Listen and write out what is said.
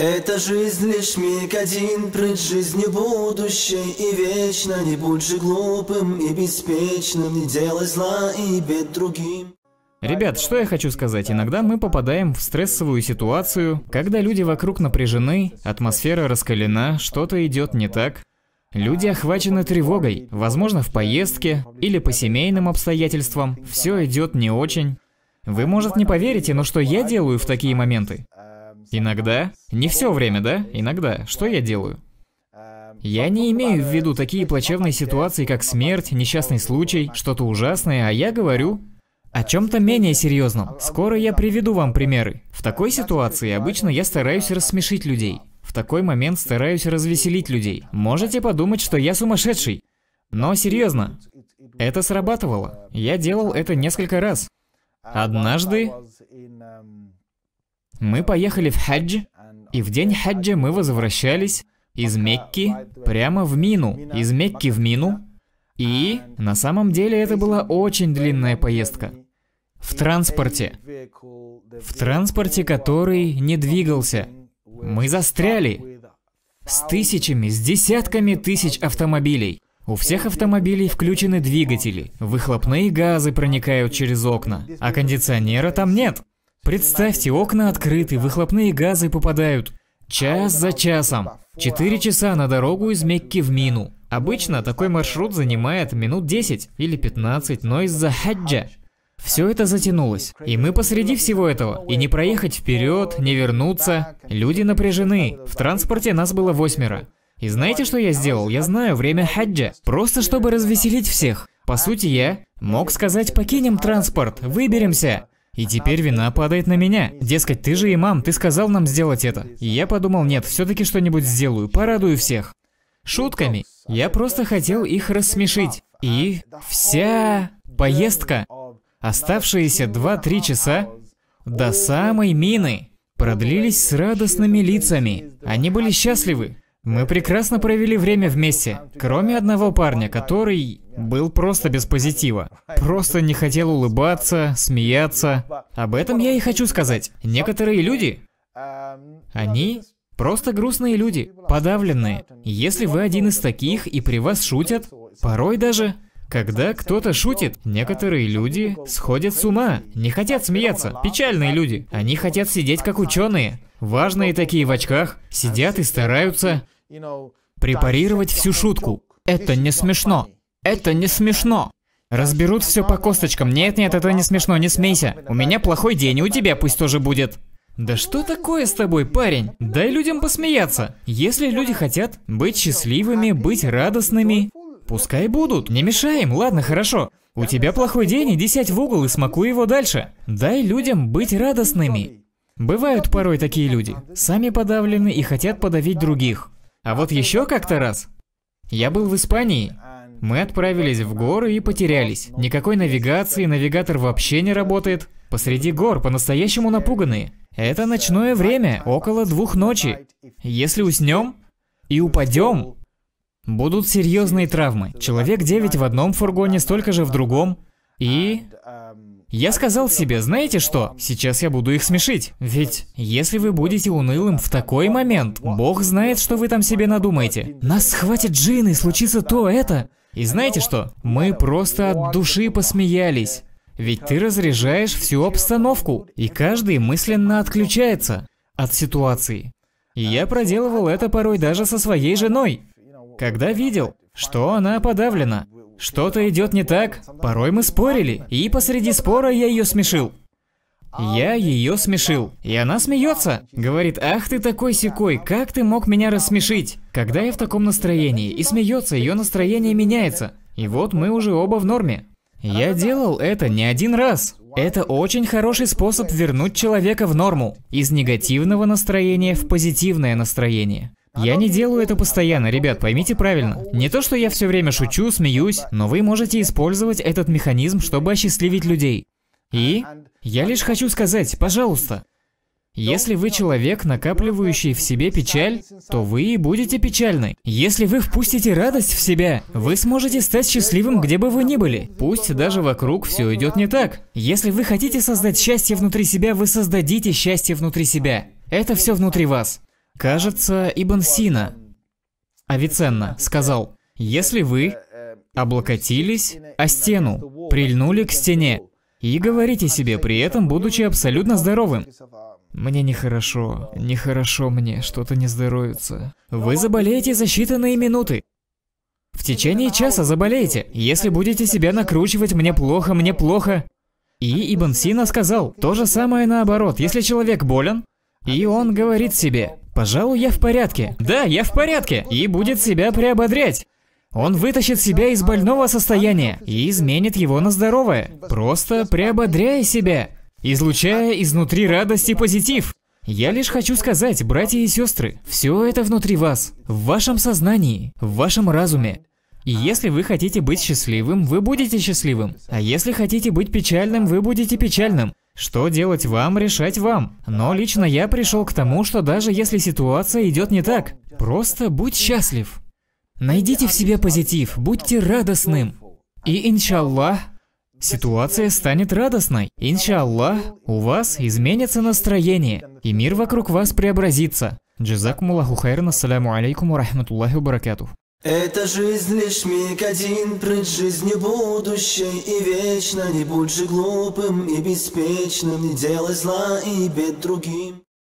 Эта жизнь лишь миг один, прыть жизни будущей и вечно Не будь же глупым и беспечным, не делай зла и бед другим. Ребят, что я хочу сказать, иногда мы попадаем в стрессовую ситуацию, когда люди вокруг напряжены, атмосфера раскалена, что-то идет не так. Люди охвачены тревогой, возможно в поездке или по семейным обстоятельствам, все идет не очень. Вы, может, не поверите, но что я делаю в такие моменты? Иногда? Не все время, да? Иногда. Что я делаю? Я не имею в виду такие плачевные ситуации, как смерть, несчастный случай, что-то ужасное, а я говорю о чем-то менее серьезном. Скоро я приведу вам примеры. В такой ситуации обычно я стараюсь рассмешить людей. В такой момент стараюсь развеселить людей. Можете подумать, что я сумасшедший. Но серьезно, это срабатывало. Я делал это несколько раз. Однажды мы поехали в хадж, и в день хаджа мы возвращались из Мекки прямо в Мину, из Мекки в Мину. И на самом деле это была очень длинная поездка. В транспорте. В транспорте, который не двигался. Мы застряли. С тысячами, с десятками тысяч автомобилей. У всех автомобилей включены двигатели, выхлопные газы проникают через окна, а кондиционера там нет. Представьте, окна открыты, выхлопные газы попадают. Час за часом. Четыре часа на дорогу из Мекки в Мину. Обычно такой маршрут занимает минут 10 или 15, но из-за хаджа все это затянулось. И мы посреди всего этого. И не проехать вперед, не вернуться. Люди напряжены. В транспорте нас было восьмеро. И знаете, что я сделал? Я знаю время хаджа. Просто чтобы развеселить всех. По сути, я мог сказать, покинем транспорт, выберемся. И теперь вина падает на меня. Дескать, ты же имам, ты сказал нам сделать это. И я подумал, нет, все-таки что-нибудь сделаю, порадую всех. Шутками. Я просто хотел их рассмешить. И вся поездка, оставшиеся 2-3 часа до самой мины, продлились с радостными лицами. Они были счастливы. Мы прекрасно провели время вместе, кроме одного парня, который был просто без позитива. Просто не хотел улыбаться, смеяться. Об этом я и хочу сказать. Некоторые люди, они Просто грустные люди, подавленные. Если вы один из таких и при вас шутят, порой даже... Когда кто-то шутит, некоторые люди сходят с ума, не хотят смеяться, печальные люди. Они хотят сидеть как ученые, важные такие в очках, сидят и стараются. Препарировать всю шутку. Это не смешно. Это не смешно. Разберут все по косточкам. Нет-нет, это не смешно, не смейся. У меня плохой день, и у тебя пусть тоже будет. Да что такое с тобой, парень? Дай людям посмеяться. Если люди хотят быть счастливыми, быть радостными, пускай будут. Не мешаем, ладно, хорошо. У тебя плохой день, иди сядь в угол и смакуй его дальше. Дай людям быть радостными. Бывают порой такие люди. Сами подавлены и хотят подавить других. А вот еще как-то раз я был в Испании. Мы отправились в горы и потерялись. Никакой навигации, навигатор вообще не работает. Посреди гор по-настоящему напуганные. Это ночное время, около двух ночи. Если уснем и упадем, будут серьезные травмы. Человек 9 в одном фургоне, столько же в другом. И um, я сказал себе, знаете что, сейчас я буду их смешить. Ведь если вы будете унылым в такой момент, бог знает, что вы там себе надумаете. Нас схватят джинны, случится то, это. И знаете что, мы просто от души посмеялись. Ведь ты разряжаешь всю обстановку, и каждый мысленно отключается от ситуации. И я проделывал это порой даже со своей женой, когда видел, что она подавлена. Что-то идет не так. Порой мы спорили, и посреди спора я ее смешил. Я ее смешил. И она смеется. Говорит, ах ты такой секой, как ты мог меня рассмешить? Когда я в таком настроении, и смеется, ее настроение меняется. И вот мы уже оба в норме. Я делал это не один раз. Это очень хороший способ вернуть человека в норму. Из негативного настроения в позитивное настроение. Я не делаю это постоянно, ребят, поймите правильно. Не то, что я все время шучу, смеюсь, но вы можете использовать этот механизм, чтобы осчастливить людей. И я лишь хочу сказать, пожалуйста, если вы человек, накапливающий в себе печаль, то вы и будете печальны. Если вы впустите радость в себя, вы сможете стать счастливым, где бы вы ни были. Пусть даже вокруг все идет не так. Если вы хотите создать счастье внутри себя, вы создадите счастье внутри себя. Это все внутри вас. Кажется, Ибн Сина, Авиценна, сказал, «Если вы облокотились о стену, прильнули к стене, и говорите себе, при этом будучи абсолютно здоровым. Мне нехорошо, нехорошо мне, что-то не здоровится. Вы заболеете за считанные минуты. В течение часа заболеете, если будете себя накручивать «мне плохо, мне плохо». И Ибн Сина сказал, то же самое наоборот, если человек болен, и он говорит себе, Пожалуй, я в порядке. Да, я в порядке. И будет себя приободрять. Он вытащит себя из больного состояния и изменит его на здоровое, просто приободряя себя, излучая изнутри радость и позитив. Я лишь хочу сказать, братья и сестры, все это внутри вас, в вашем сознании, в вашем разуме. И если вы хотите быть счастливым, вы будете счастливым. А если хотите быть печальным, вы будете печальным. Что делать вам, решать вам. Но лично я пришел к тому, что даже если ситуация идет не так, просто будь счастлив. Найдите в себе позитив, будьте радостным. И иншаллах, ситуация станет радостной. Иншаллах, у вас изменится настроение, и мир вокруг вас преобразится. Джизак Джазакумуллаху хайрна, саляму алейкум ва рахматуллахи ва баракатух. Эта жизнь лишь миг один, пред жизнью будущей и вечно Не будь же глупым и беспечным, не делай зла и бед другим